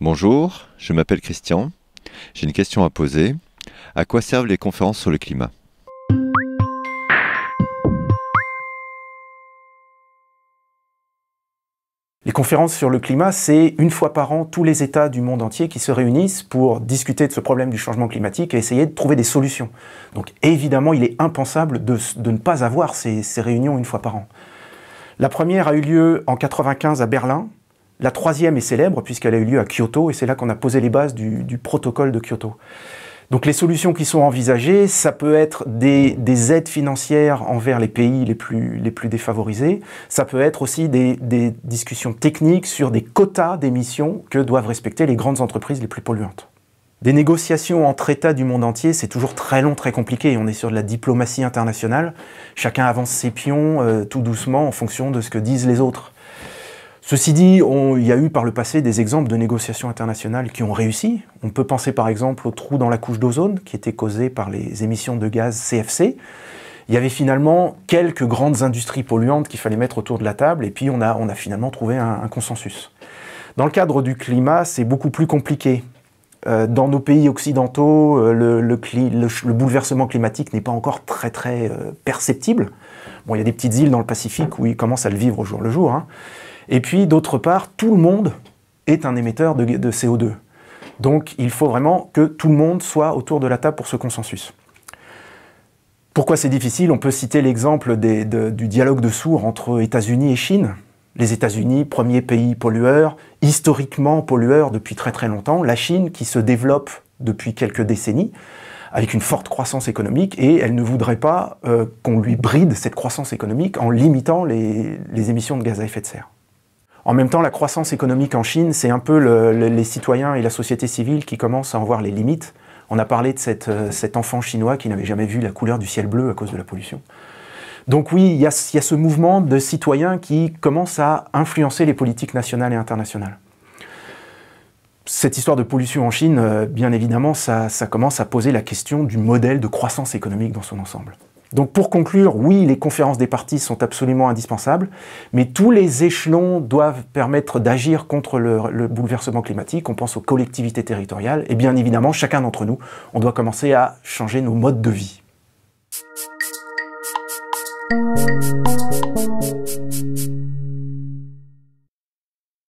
Bonjour, je m'appelle Christian. J'ai une question à poser. À quoi servent les conférences sur le climat Les conférences sur le climat, c'est une fois par an tous les États du monde entier qui se réunissent pour discuter de ce problème du changement climatique et essayer de trouver des solutions. Donc évidemment, il est impensable de, ne pas avoir ces, réunions une fois par an. La première a eu lieu en 1995 à Berlin. La troisième est célèbre puisqu'elle a eu lieu à Kyoto et c'est là qu'on a posé les bases du protocole de Kyoto. Donc les solutions qui sont envisagées, ça peut être des, aides financières envers les pays les plus, les plus défavorisés, ça peut être aussi des, discussions techniques sur des quotas d'émissions que doivent respecter les grandes entreprises les plus polluantes. Des négociations entre États du monde entier, c'est toujours très long, très compliqué. On est sur de la diplomatie internationale. Chacun avance ses pions euh, tout doucement en fonction de ce que disent les autres. Ceci dit, il y a eu par le passé des exemples de négociations internationales qui ont réussi. On peut penser par exemple au trou dans la couche d'ozone qui était causé par les émissions de gaz CFC. Il y avait finalement quelques grandes industries polluantes qu'il fallait mettre autour de la table et puis on a, finalement trouvé un, consensus. Dans le cadre du climat, c'est beaucoup plus compliqué. Euh, dans nos pays occidentaux, euh, le, bouleversement climatique n'est pas encore très très euh, perceptible. il y a des petites îles dans le Pacifique où ils commencent à le vivre au jour le jour. Hein. Et puis d'autre part, tout le monde est un émetteur de, CO2. Donc il faut vraiment que tout le monde soit autour de la table pour ce consensus. Pourquoi c'est difficile On peut citer l'exemple du dialogue de sourds entre États-Unis et Chine. Les États-Unis, premier pays pollueur, historiquement pollueur depuis très très longtemps, la Chine qui se développe depuis quelques décennies avec une forte croissance économique et elle ne voudrait pas euh, qu'on lui bride cette croissance économique en limitant les émissions de gaz à effet de serre. En même temps, la croissance économique en Chine, c'est un peu les citoyens et la société civile qui commencent à en voir les limites. On a parlé de euh, cet enfant chinois qui n'avait jamais vu la couleur du ciel bleu à cause de la pollution. Donc oui, il y, a ce mouvement de citoyens qui commence à influencer les politiques nationales et internationales. Cette histoire de pollution en Chine, euh, bien évidemment, ça commence à poser la question du modèle de croissance économique dans son ensemble. Donc pour conclure, oui, les conférences des partis sont absolument indispensables, mais tous les échelons doivent permettre d'agir contre le, le, bouleversement climatique. On pense aux collectivités territoriales et bien évidemment, chacun d'entre nous, on doit commencer à changer nos modes de vie.